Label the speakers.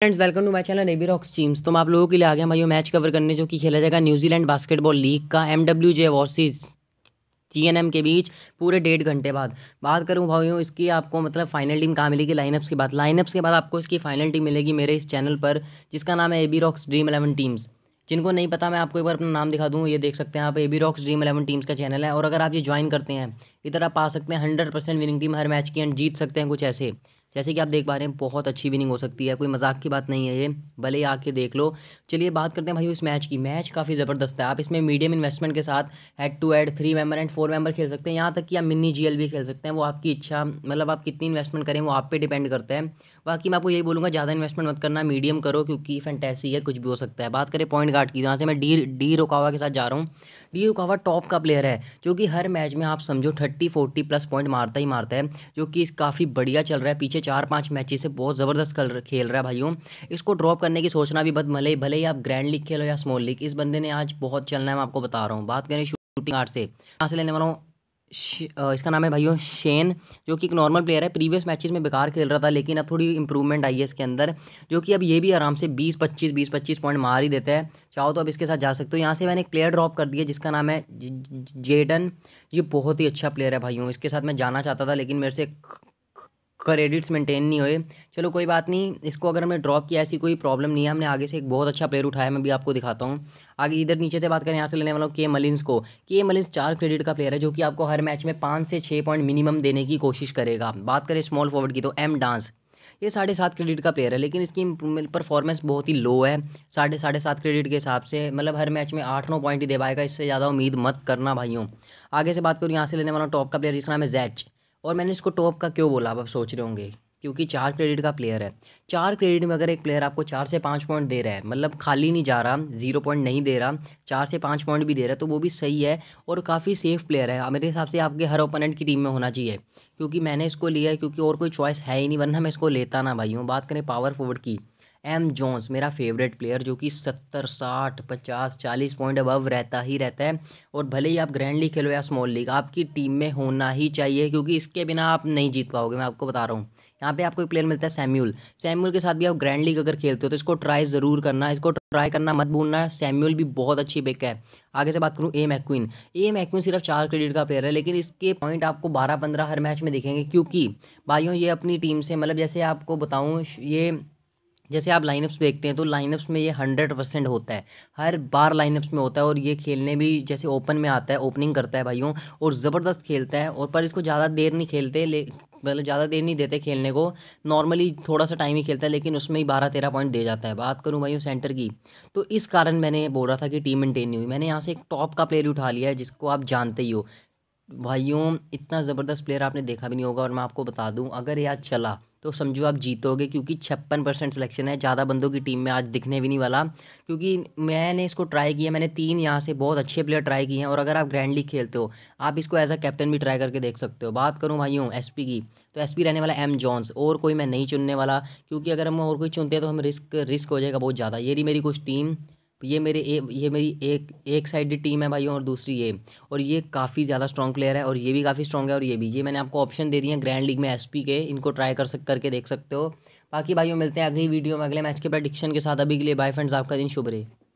Speaker 1: friends welcome to my channel नेबी rocks teams तो आप लोगों के लिए आ गया भाइयों मैच कवर करने जो कि खेला जाएगा न्यूजीलैंड बास्केटबॉल लीग का एम डब्ल्यू जे वॉर्सिस टी के बीच पूरे डेढ़ घंटे बाद बात करूँ भाइयों इसकी आपको मतलब फाइनल टीम कहाँ मिलेगी लाइनअप्स के बाद लाइनअप्स के बाद आपको इसकी फाइनल टीम मिलेगी मेरे इस चैनल पर जिसका नाम है A B rocks dream eleven teams जिनको नहीं पता मैं आपको एक बार अपना नाम दिखा दूँ ये देख सकते हैं आप A B rocks dream eleven teams का चैनल है और अगर आप ये ज्वाइन करते हैं इधर आप पा सकते हैं हंड्रेड परसेंट विनिंग टीम हर मैच की एंड जीत सकते हैं कुछ ऐसे जैसे कि आप देख पा रहे हैं बहुत अच्छी विनिंग हो सकती है कोई मजाक की बात नहीं है ये भले ही आके देख लो चलिए बात करते हैं भाई उस मैच की मैच काफ़ी ज़बरदस्त है आप इसमें मीडियम इन्वेस्टमेंट के साथ head to head three member and four member खेल सकते हैं यहाँ तक कि आप मिनी जी भी खेल सकते हैं वो आपकी इच्छा मतलब आप कितनी इन्वेस्टमेंट करें वो आप पर डिपेंड करते हैं बाकी मैं आपको यही बोलूँगा ज़्यादा इन्वेस्टमेंट मत करना मीडियम करो क्योंकि फैंटेसी है कुछ भी हो सकता है बात करें पॉइंट गार्ड की जहाँ से मैं डी डी रुकावा के साथ जा रहा हूँ डी रुकावा टॉप का प्लेयर है जो कि हर मैच में आप समझो थर्टी फोर्टी प्लस पॉइंट मारता ही मारता है जो कि काफ़ी बढ़िया चल रहा है पीछे पीछे चार पाँच मैच से बहुत ज़बरदस्त खेल रहा है भाइयों इसको ड्रॉप करने की सोचना भी बहुत भले भले ही आप ग्रैंड लीग खेलो या स्मॉल लीग इस बंदे ने आज बहुत चलना है मैं आपको बता रहा हूँ बात करें शूटिंग आर्ट से कहाँ से लेने वाला हूँ इसका नाम है भाइयों शेन जो कि एक नॉर्मल प्लेयर है प्रीवियस मैचेस में बेकार खेल रहा था लेकिन अब थोड़ी इंप्रूवमेंट आई है इसके अंदर जो कि अब ये भी आराम से 20 25 20 25 पॉइंट मार ही देता है चाहो तो अब इसके साथ जा सकते हो यहाँ से मैंने एक प्लेयर ड्रॉप कर दिया जिसका नाम है जेडन ये बहुत ही अच्छा प्लेयर है भाइयों इसके साथ मैं जाना चाहता था लेकिन मेरे से क्रेडिट्स रेडिट्स मेंटेन नहीं हुए चलो कोई बात नहीं इसको अगर हमने ड्रॉप किया ऐसी कोई प्रॉब्लम नहीं है हमने आगे से एक बहुत अच्छा प्लेयर उठाया मैं भी आपको दिखाता हूँ आगे इधर नीचे से बात करें यहाँ से लेने वाला हूँ के मलिन्स को के मलिन्स चार क्रेडिट का प्लेयर है जो कि आपको हर मैच में पाँच से छः पॉइंट मिनिमम देने की कोशिश करेगा बात करें स्मॉल फॉरवर्ड की तो एम डांस ये साढ़े सात क्रेडिट का प्लेयर है लेकिन इसकी परफॉर्मेंस बहुत ही लो है साढ़े साढ़े सात क्रेडिट के हिसाब से मतलब हर मैच में आठ नौ पॉइंट ही दे पाएगा इससे ज़्यादा उम्मीद मत करना भाइयों आगे से बात करूँ यहाँ से लेने वाला टॉप का प्लेयर जिसका नाम है जैच और मैंने इसको टॉप का क्यों बोला आप सोच रहे होंगे क्योंकि चार क्रेडिट का प्लेयर है चार क्रेडिट में अगर एक प्लेयर आपको चार से पाँच पॉइंट दे रहा है मतलब खाली नहीं जा रहा जीरो पॉइंट नहीं दे रहा चार से पाँच पॉइंट भी दे रहा है तो वो भी सही है और काफ़ी सेफ प्लेयर है मेरे हिसाब से आपके हर ओपोनेंट की टीम में होना चाहिए क्योंकि मैंने इसको लिया है क्योंकि और कोई चॉइस है ही नहीं वरना मैं इसको लेता ना भाई हूँ बात करें पावर फॉरवर्ड की एम जोन्स मेरा फेवरेट प्लेयर जो कि सत्तर साठ पचास चालीस पॉइंट अबव रहता ही रहता है और भले ही आप ग्रैंड लीग खेलो या स्मॉल लीग आपकी टीम में होना ही चाहिए क्योंकि इसके बिना आप नहीं जीत पाओगे मैं आपको बता रहा हूँ यहाँ पे आपको एक प्लेयर मिलता है सैम्यूल सैम्यूल के साथ भी आप ग्रैंड लीग अगर खेलते हो तो इसको ट्राई ज़रूर करना इसको ट्राई करना मत भूलना सैम्यूल भी बहुत अच्छी बेक है आगे से बात करूँ ए मैक्विन ए मैक्विन सिर्फ चार क्रेडिट का प्लेयर है लेकिन इसके पॉइंट आपको बारह पंद्रह हर मैच में दिखेंगे क्योंकि भाइयों ये अपनी टीम से मतलब जैसे आपको बताऊँ ये जैसे आप लाइनअप्स देखते हैं तो लाइनअप्स में ये हंड्रेड परसेंट होता है हर बार लाइनअप्स में होता है और ये खेलने भी जैसे ओपन में आता है ओपनिंग करता है भाइयों और ज़बरदस्त खेलता है और पर इसको ज़्यादा देर नहीं खेलते ले मतलब ज़्यादा देर नहीं देते खेलने को नॉर्मली थोड़ा सा टाइम ही खेलता है लेकिन उसमें ही बारह तेरह पॉइंट दे जाता है बात करूँ भाइयों सेंटर की तो इस कारण मैंने बोल रहा था कि टीम मेंटेन नहीं हुई मैंने यहाँ से एक टॉप का प्लेयर उठा लिया है जिसको आप जानते ही हो भाइयों इतना ज़बरदस्त प्लेयर आपने देखा भी नहीं होगा और मैं आपको बता दूँ अगर यह चला तो समझो आप जीतोगे क्योंकि छप्पन परसेंट सिलेक्शन है ज़्यादा बंदों की टीम में आज दिखने भी नहीं वाला क्योंकि मैंने इसको ट्राई किया मैंने तीन यहाँ से बहुत अच्छे प्लेयर ट्राई किए हैं और अगर आप ग्रैंड लीग खेलते हो आप इसको एज अ कैप्टन भी ट्राई करके देख सकते हो बात करूँ भाइयों एस की तो एस रहने वाला एम जॉन्स और कोई मैं नहीं चुनने वाला क्योंकि अगर हम और कोई चुनते हैं तो हम रिस्क रिस्क हो जाएगा बहुत ज़्यादा ये रही मेरी कुछ टीम ये मेरे ए, ये मेरी एक एक साइड टीम है भाइयों और दूसरी ये और ये काफ़ी ज़्यादा स्ट्रॉन्ग प्लेयर है और ये भी काफ़ी स्ट्रॉन्ग है और ये भी ये मैंने आपको ऑप्शन दे दिए हैं ग्रैंड लीग में एसपी के इनको ट्राई कर सक करके देख सकते हो बाकी भाइयों मिलते हैं अगली वीडियो में अगले मैच के प्रडिक्शन के साथ अभी के लिए बाय फ्रेंड्स आपका दिन शुभ रहे